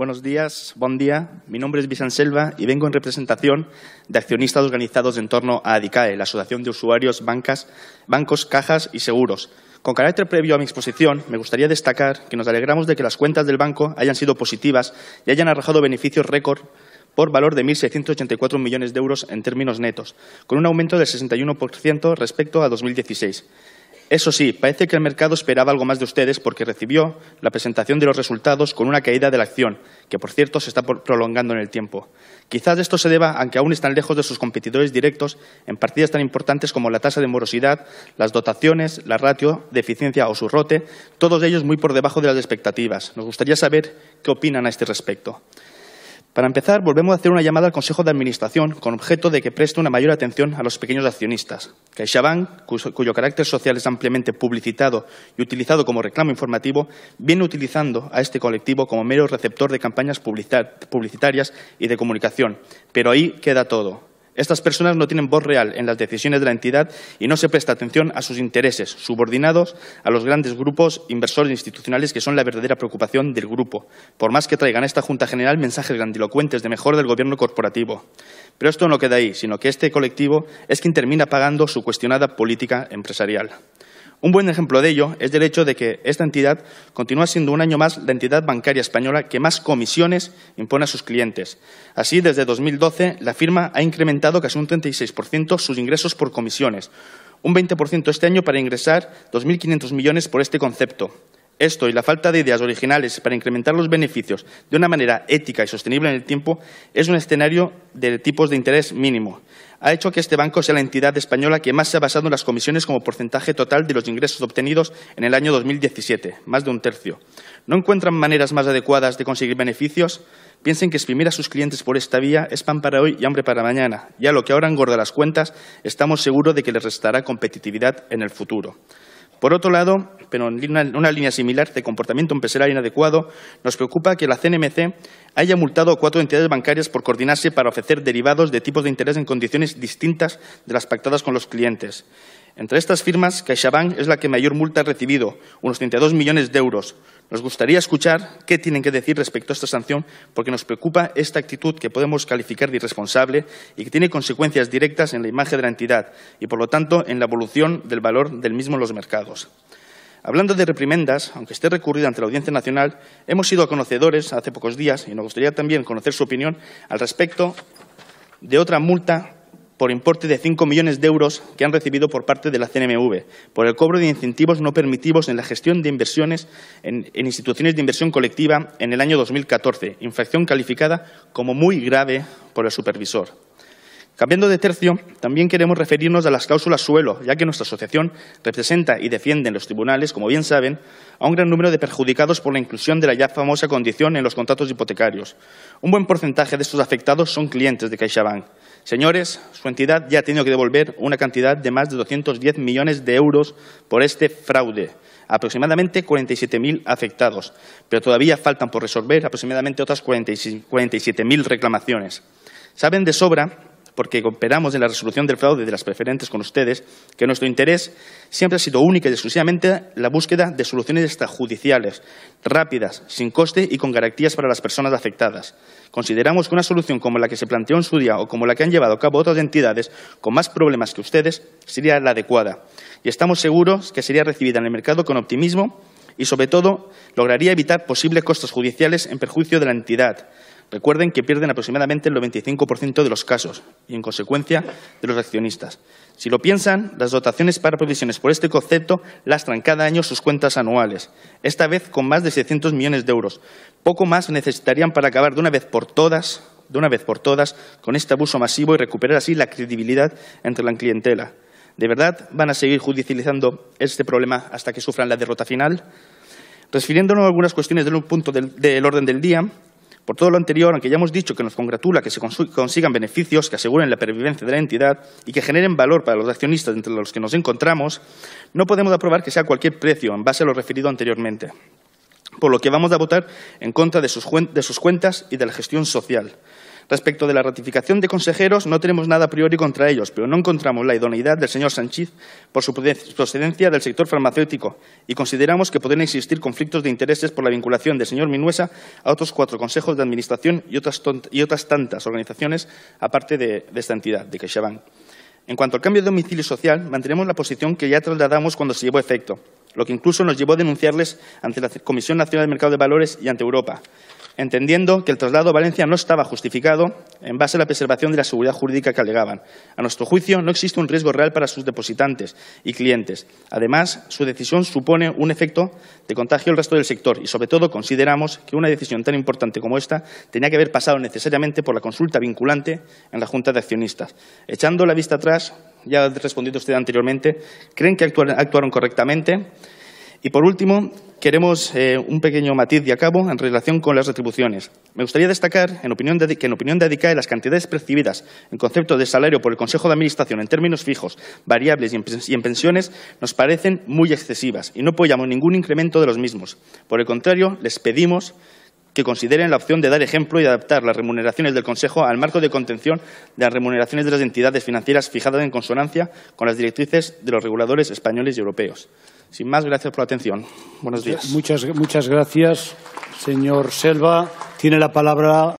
Buenos días, buen día. Mi nombre es Vicente Selva y vengo en representación de accionistas organizados en torno a ADICAE, la Asociación de Usuarios, bancas, Bancos, Cajas y Seguros. Con carácter previo a mi exposición, me gustaría destacar que nos alegramos de que las cuentas del banco hayan sido positivas y hayan arrojado beneficios récord por valor de 1.684 millones de euros en términos netos, con un aumento del 61% respecto a 2016. Eso sí, parece que el mercado esperaba algo más de ustedes porque recibió la presentación de los resultados con una caída de la acción, que por cierto se está prolongando en el tiempo. Quizás esto se deba a que aún están lejos de sus competidores directos en partidas tan importantes como la tasa de morosidad, las dotaciones, la ratio de eficiencia o su rote, todos ellos muy por debajo de las expectativas. Nos gustaría saber qué opinan a este respecto. Para empezar, volvemos a hacer una llamada al Consejo de Administración con objeto de que preste una mayor atención a los pequeños accionistas. CaixaBank, cuyo, cuyo carácter social es ampliamente publicitado y utilizado como reclamo informativo, viene utilizando a este colectivo como mero receptor de campañas publicitarias y de comunicación. Pero ahí queda todo. Estas personas no tienen voz real en las decisiones de la entidad y no se presta atención a sus intereses, subordinados a los grandes grupos inversores institucionales que son la verdadera preocupación del grupo, por más que traigan a esta Junta General mensajes grandilocuentes de mejor del gobierno corporativo. Pero esto no queda ahí, sino que este colectivo es quien termina pagando su cuestionada política empresarial. Un buen ejemplo de ello es el hecho de que esta entidad continúa siendo un año más la entidad bancaria española que más comisiones impone a sus clientes. Así, desde 2012, la firma ha incrementado casi un 36% sus ingresos por comisiones, un 20% este año para ingresar 2.500 millones por este concepto. Esto y la falta de ideas originales para incrementar los beneficios de una manera ética y sostenible en el tiempo es un escenario de tipos de interés mínimo. Ha hecho que este banco sea la entidad española que más se ha basado en las comisiones como porcentaje total de los ingresos obtenidos en el año 2017, más de un tercio. ¿No encuentran maneras más adecuadas de conseguir beneficios? Piensen que exprimir a sus clientes por esta vía es pan para hoy y hambre para mañana. Ya lo que ahora engorda las cuentas, estamos seguros de que les restará competitividad en el futuro. Por otro lado, pero en una, línea similar de comportamiento empresarial inadecuado, nos preocupa que la CNMC haya multado a cuatro entidades bancarias por coordinarse para ofrecer derivados de tipos de interés en condiciones distintas de las pactadas con los clientes. Entre estas firmas, CaixaBank es la que mayor multa ha recibido, unos 32 millones de euros. Nos gustaría escuchar qué tienen que decir respecto a esta sanción, porque nos preocupa esta actitud que podemos calificar de irresponsable y que tiene consecuencias directas en la imagen de la entidad y, por lo tanto, en la evolución del valor del mismo en los mercados. Hablando de reprimendas, aunque esté recurrida ante la Audiencia Nacional, hemos sido conocedores hace pocos días y nos gustaría también conocer su opinión al respecto de otra multa por importe de 5 millones de euros que han recibido por parte de la CNMV por el cobro de incentivos no permitidos en la gestión de inversiones en, en instituciones de inversión colectiva en el año 2014, infracción calificada como muy grave por el supervisor. Cambiando de tercio, también queremos referirnos a las cláusulas suelo, ya que nuestra asociación representa y defiende en los tribunales, como bien saben, a un gran número de perjudicados por la inclusión de la ya famosa condición en los contratos hipotecarios. Un buen porcentaje de estos afectados son clientes de CaixaBank. Señores, su entidad ya ha tenido que devolver una cantidad de más de 210 millones de euros por este fraude aproximadamente 47.000 afectados, pero todavía faltan por resolver aproximadamente otras 47.000 reclamaciones. Saben de sobra porque cooperamos en la resolución del fraude de las preferentes con ustedes, que nuestro interés siempre ha sido única y exclusivamente la búsqueda de soluciones extrajudiciales, rápidas, sin coste y con garantías para las personas afectadas. Consideramos que una solución como la que se planteó en su día o como la que han llevado a cabo otras entidades con más problemas que ustedes sería la adecuada y estamos seguros que sería recibida en el mercado con optimismo y, sobre todo, lograría evitar posibles costos judiciales en perjuicio de la entidad, Recuerden que pierden aproximadamente el 95% de los casos y, en consecuencia, de los accionistas. Si lo piensan, las dotaciones para provisiones por este concepto lastran cada año sus cuentas anuales, esta vez con más de 600 millones de euros. Poco más necesitarían para acabar de una vez por todas, de una vez por todas, con este abuso masivo y recuperar así la credibilidad entre la clientela. ¿De verdad van a seguir judicializando este problema hasta que sufran la derrota final? Refiriéndonos a algunas cuestiones del punto del orden del día, por todo lo anterior, aunque ya hemos dicho que nos congratula que se consigan beneficios que aseguren la pervivencia de la entidad y que generen valor para los accionistas entre los que nos encontramos, no podemos aprobar que sea a cualquier precio en base a lo referido anteriormente, por lo que vamos a votar en contra de sus cuentas y de la gestión social. Respecto de la ratificación de consejeros, no tenemos nada a priori contra ellos, pero no encontramos la idoneidad del señor Sánchez por su procedencia del sector farmacéutico y consideramos que pueden existir conflictos de intereses por la vinculación del señor Minuesa a otros cuatro consejos de administración y otras, tantas organizaciones, aparte de, esta entidad, de CaixaBank. En cuanto al cambio de domicilio social, mantenemos la posición que ya trasladamos cuando se llevó a efecto, lo que incluso nos llevó a denunciarles ante la Comisión Nacional del Mercado de Valores y ante Europa entendiendo que el traslado a Valencia no estaba justificado en base a la preservación de la seguridad jurídica que alegaban. A nuestro juicio, no existe un riesgo real para sus depositantes y clientes. Además, su decisión supone un efecto de contagio al resto del sector y, sobre todo, consideramos que una decisión tan importante como esta tenía que haber pasado necesariamente por la consulta vinculante en la Junta de Accionistas. Echando la vista atrás, ya ha respondido usted anteriormente, ¿creen que actuaron correctamente? Y por último, queremos eh, un pequeño matiz de acabo en relación con las retribuciones. Me gustaría destacar que en opinión de ADICAE las cantidades percibidas en concepto de salario por el Consejo de Administración en términos fijos, variables y en pensiones nos parecen muy excesivas y no apoyamos ningún incremento de los mismos. Por el contrario, les pedimos que consideren la opción de dar ejemplo y adaptar las remuneraciones del Consejo al marco de contención de las remuneraciones de las entidades financieras fijadas en consonancia con las directrices de los reguladores españoles y europeos. Sin más, gracias por la atención. Buenos días. Muchas, muchas gracias, señor Selva. Tiene la palabra.